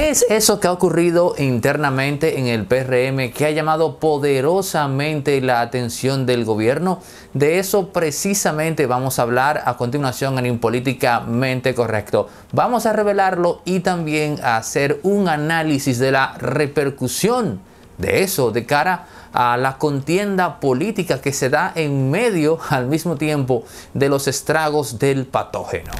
¿Qué es eso que ha ocurrido internamente en el PRM que ha llamado poderosamente la atención del gobierno? De eso precisamente vamos a hablar a continuación en políticamente Correcto. Vamos a revelarlo y también a hacer un análisis de la repercusión de eso de cara a la contienda política que se da en medio al mismo tiempo de los estragos del patógeno.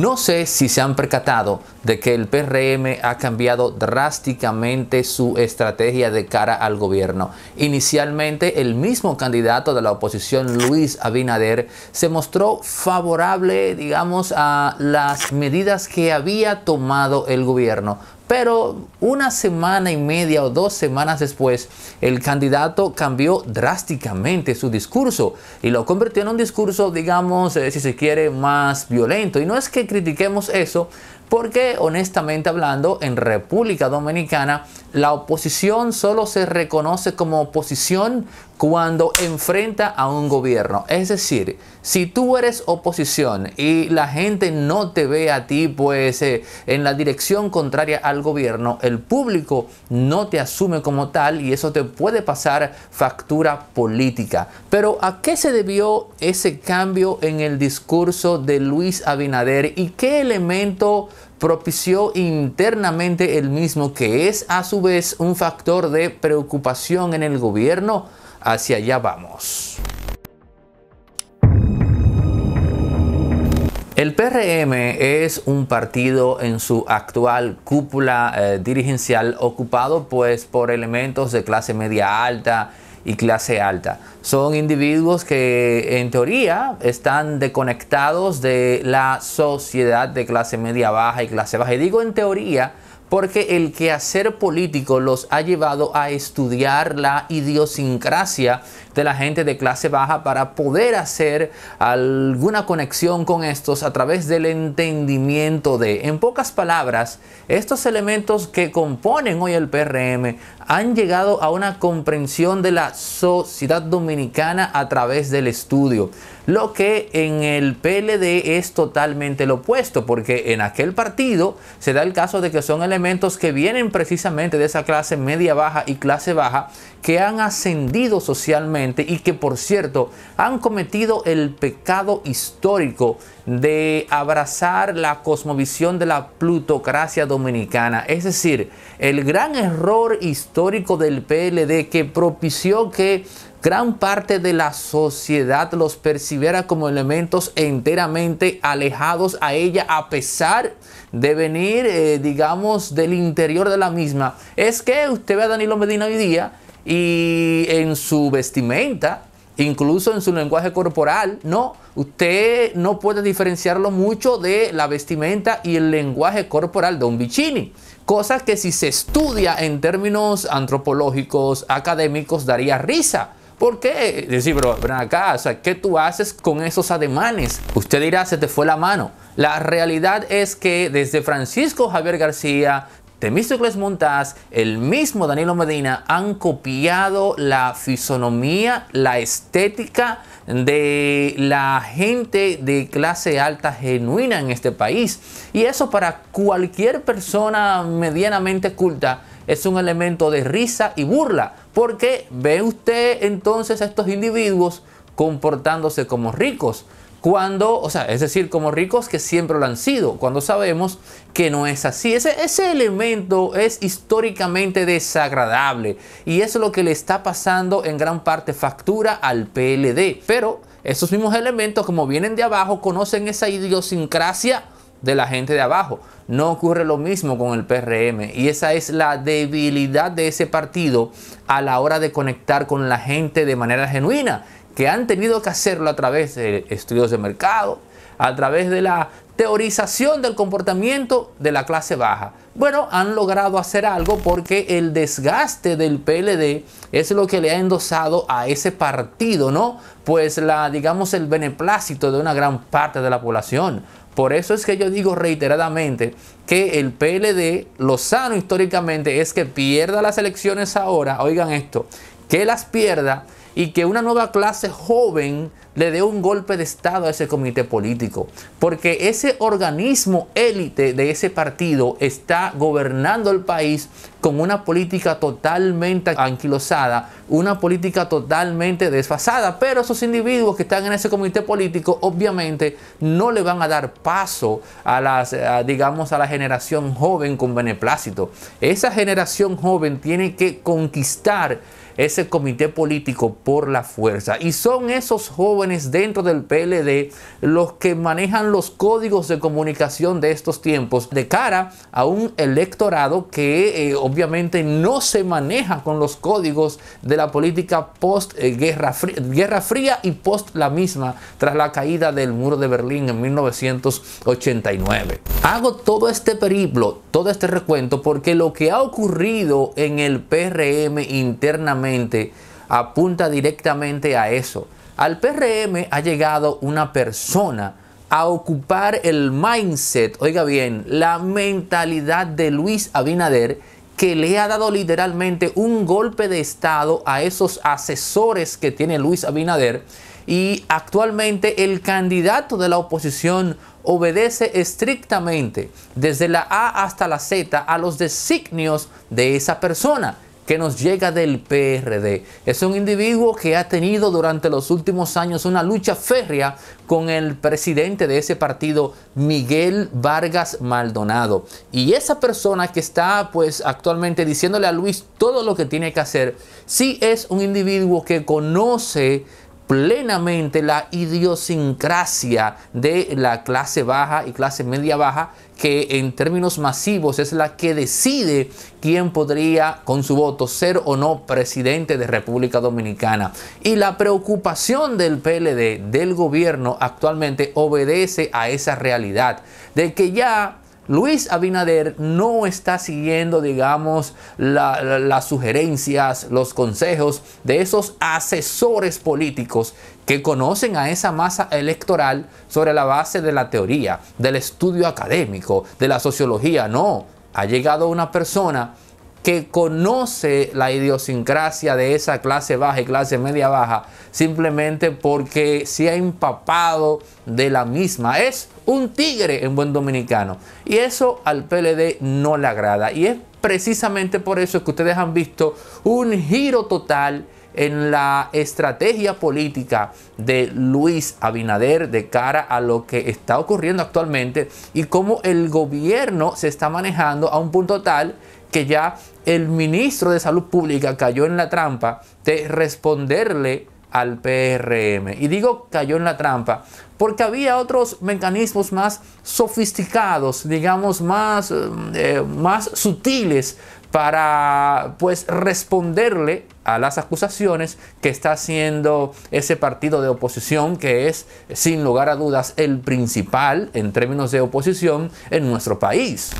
No sé si se han percatado de que el PRM ha cambiado drásticamente su estrategia de cara al gobierno. Inicialmente, el mismo candidato de la oposición, Luis Abinader, se mostró favorable, digamos, a las medidas que había tomado el gobierno pero una semana y media o dos semanas después, el candidato cambió drásticamente su discurso y lo convirtió en un discurso, digamos, eh, si se quiere, más violento. Y no es que critiquemos eso, porque honestamente hablando, en República Dominicana la oposición solo se reconoce como oposición cuando enfrenta a un gobierno. Es decir, si tú eres oposición y la gente no te ve a ti pues eh, en la dirección contraria al gobierno, el público no te asume como tal y eso te puede pasar factura política. Pero ¿a qué se debió ese cambio en el discurso de Luis Abinader y qué elemento propició internamente el mismo, que es a su vez un factor de preocupación en el gobierno. Hacia allá vamos. El PRM es un partido en su actual cúpula eh, dirigencial ocupado pues por elementos de clase media alta, y clase alta. Son individuos que en teoría están desconectados de la sociedad de clase media baja y clase baja. Y digo en teoría porque el quehacer político los ha llevado a estudiar la idiosincrasia de la gente de clase baja para poder hacer alguna conexión con estos a través del entendimiento de, en pocas palabras, estos elementos que componen hoy el PRM han llegado a una comprensión de la sociedad dominicana a través del estudio, lo que en el PLD es totalmente lo opuesto, porque en aquel partido se da el caso de que son elementos que vienen precisamente de esa clase media baja y clase baja que han ascendido socialmente y que por cierto han cometido el pecado histórico de abrazar la cosmovisión de la plutocracia dominicana. Es decir, el gran error histórico del PLD que propició que gran parte de la sociedad los percibiera como elementos enteramente alejados a ella a pesar de venir, eh, digamos, del interior de la misma. Es que usted ve a Danilo Medina hoy día y en su vestimenta, incluso en su lenguaje corporal. No, usted no puede diferenciarlo mucho de la vestimenta y el lenguaje corporal de un bichini. Cosa que si se estudia en términos antropológicos, académicos, daría risa. ¿Por qué? Decir, pero ven acá, ¿qué tú haces con esos ademanes? Usted dirá, se te fue la mano. La realidad es que desde Francisco Javier García, Temístocles Montaz, el mismo Danilo Medina han copiado la fisonomía, la estética de la gente de clase alta genuina en este país. Y eso para cualquier persona medianamente culta es un elemento de risa y burla, porque ve usted entonces a estos individuos comportándose como ricos cuando, o sea, es decir, como ricos que siempre lo han sido, cuando sabemos que no es así. Ese, ese elemento es históricamente desagradable y es lo que le está pasando en gran parte factura al PLD. Pero esos mismos elementos, como vienen de abajo, conocen esa idiosincrasia de la gente de abajo. No ocurre lo mismo con el PRM y esa es la debilidad de ese partido a la hora de conectar con la gente de manera genuina que han tenido que hacerlo a través de estudios de mercado, a través de la teorización del comportamiento de la clase baja. Bueno, han logrado hacer algo porque el desgaste del PLD es lo que le ha endosado a ese partido, ¿no? Pues la, digamos, el beneplácito de una gran parte de la población. Por eso es que yo digo reiteradamente que el PLD, lo sano históricamente, es que pierda las elecciones ahora, oigan esto, que las pierda y que una nueva clase joven le dé un golpe de Estado a ese comité político. Porque ese organismo élite de ese partido está gobernando el país con una política totalmente anquilosada, una política totalmente desfasada. Pero esos individuos que están en ese comité político obviamente no le van a dar paso a, las, eh, digamos, a la generación joven con beneplácito. Esa generación joven tiene que conquistar ese comité político por la fuerza. Y son esos jóvenes dentro del PLD los que manejan los códigos de comunicación de estos tiempos de cara a un electorado que eh, obviamente no se maneja con los códigos de la política post-guerra guerra fría y post la misma tras la caída del muro de Berlín en 1989. Hago todo este periplo, todo este recuento porque lo que ha ocurrido en el PRM internamente apunta directamente a eso. Al PRM ha llegado una persona a ocupar el mindset, oiga bien, la mentalidad de Luis Abinader que le ha dado literalmente un golpe de estado a esos asesores que tiene Luis Abinader y actualmente el candidato de la oposición obedece estrictamente desde la A hasta la Z a los designios de esa persona que nos llega del PRD. Es un individuo que ha tenido durante los últimos años una lucha férrea con el presidente de ese partido, Miguel Vargas Maldonado. Y esa persona que está pues actualmente diciéndole a Luis todo lo que tiene que hacer, sí es un individuo que conoce plenamente la idiosincrasia de la clase baja y clase media baja, que en términos masivos es la que decide quién podría con su voto ser o no presidente de República Dominicana. Y la preocupación del PLD, del gobierno actualmente, obedece a esa realidad de que ya Luis Abinader no está siguiendo, digamos, las sugerencias, los consejos de esos asesores políticos que conocen a esa masa electoral sobre la base de la teoría, del estudio académico, de la sociología. No, ha llegado una persona que conoce la idiosincrasia de esa clase baja y clase media baja, simplemente porque se ha empapado de la misma. Es un tigre en buen dominicano. Y eso al PLD no le agrada. Y es precisamente por eso que ustedes han visto un giro total en la estrategia política de Luis Abinader de cara a lo que está ocurriendo actualmente y cómo el gobierno se está manejando a un punto tal que ya el ministro de Salud Pública cayó en la trampa de responderle al PRM. Y digo cayó en la trampa porque había otros mecanismos más sofisticados, digamos más, eh, más sutiles para pues responderle a las acusaciones que está haciendo ese partido de oposición que es sin lugar a dudas el principal en términos de oposición en nuestro país.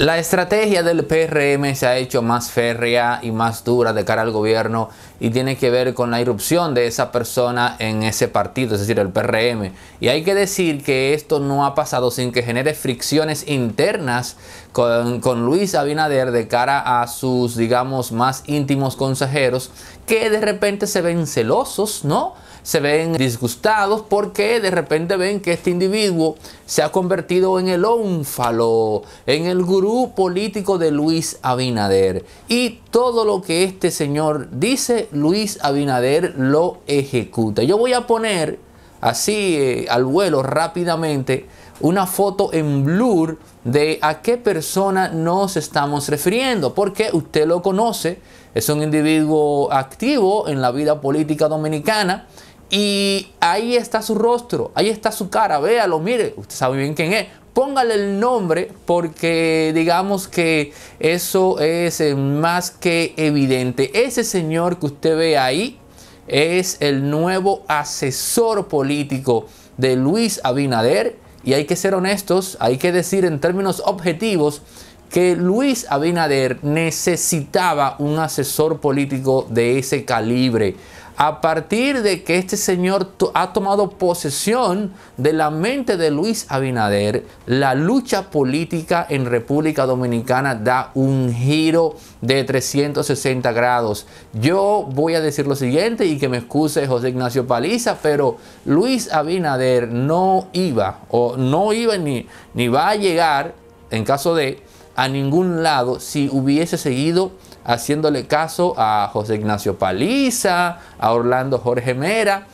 La estrategia del PRM se ha hecho más férrea y más dura de cara al gobierno y tiene que ver con la irrupción de esa persona en ese partido, es decir, el PRM. Y hay que decir que esto no ha pasado sin que genere fricciones internas con, Luis Abinader de cara a sus, digamos, más íntimos consejeros que de repente se ven celosos, ¿no? se ven disgustados porque de repente ven que este individuo se ha convertido en el ónfalo, en el gurú político de Luis Abinader. Y todo lo que este señor dice, Luis Abinader lo ejecuta. Yo voy a poner así eh, al vuelo rápidamente una foto en blur de a qué persona nos estamos refiriendo, porque usted lo conoce, es un individuo activo en la vida política dominicana y ahí está su rostro, ahí está su cara, véalo, mire, usted sabe bien quién es. Póngale el nombre porque digamos que eso es eh, más que evidente. Ese señor que usted ve ahí es el nuevo asesor político de Luis Abinader. Y hay que ser honestos, hay que decir en términos objetivos que Luis Abinader necesitaba un asesor político de ese calibre a partir de que este señor ha tomado posesión de la mente de Luis Abinader, la lucha política en República Dominicana da un giro de 360 grados. Yo voy a decir lo siguiente y que me excuse José Ignacio Paliza, pero Luis Abinader no iba o no iba ni, ni va a llegar, en caso de, a ningún lado si hubiese seguido haciéndole caso a José Ignacio Paliza, a Orlando Jorge Mera,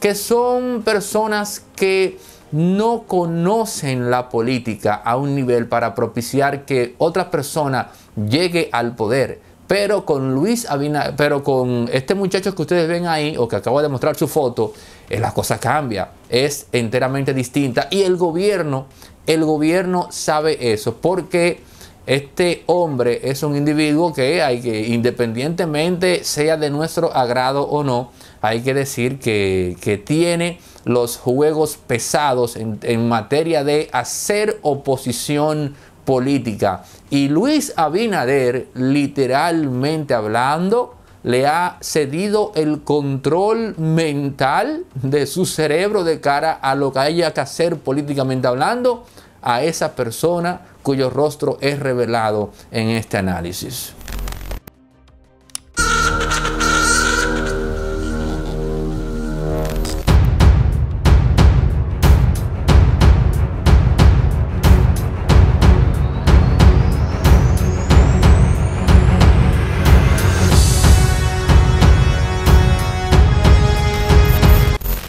que son personas que no conocen la política a un nivel para propiciar que otra persona llegue al poder. Pero con Luis Abinader, pero con este muchacho que ustedes ven ahí o que acabo de mostrar su foto, eh, la cosa cambia, es enteramente distinta y el gobierno, el gobierno sabe eso porque este hombre es un individuo que hay que, independientemente sea de nuestro agrado o no, hay que decir que, tiene los juegos pesados en, en materia de hacer oposición política. Y Luis Abinader, literalmente hablando, le ha cedido el control mental de su cerebro de cara a lo que haya que hacer políticamente hablando a esa persona cuyo rostro es revelado en este análisis.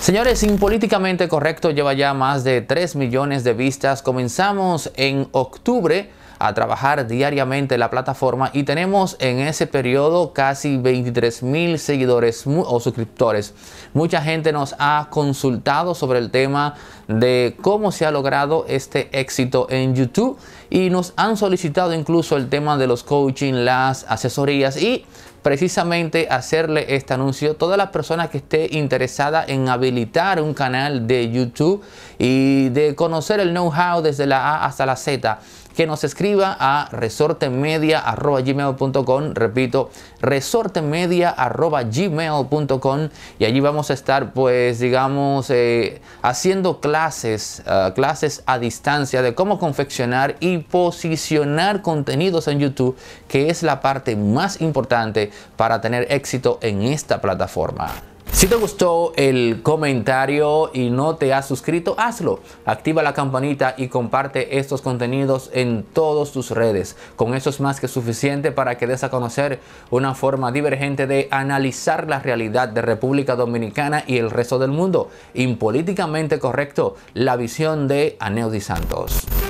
Señores, políticamente Correcto lleva ya más de 3 millones de vistas. Comenzamos en octubre a trabajar diariamente la plataforma y tenemos en ese periodo casi 23 mil seguidores o suscriptores. Mucha gente nos ha consultado sobre el tema de cómo se ha logrado este éxito en YouTube y nos han solicitado incluso el tema de los coaching, las asesorías y precisamente hacerle este anuncio. Todas las personas que esté interesada en habilitar un canal de YouTube y de conocer el know-how desde la A hasta la Z que nos escriba a resortemedia.gmail.com, repito, resortemedia.gmail.com y allí vamos a estar pues digamos eh, haciendo clases, ah, clases a distancia de cómo confeccionar y posicionar contenidos en YouTube, que es la parte más importante para tener éxito en esta plataforma. Si te gustó el comentario y no te has suscrito, hazlo. Activa la campanita y comparte estos contenidos en todas tus redes. Con eso es más que suficiente para que des a conocer una forma divergente de analizar la realidad de República Dominicana y el resto del mundo. Impolíticamente correcto, la visión de Aneudi Santos.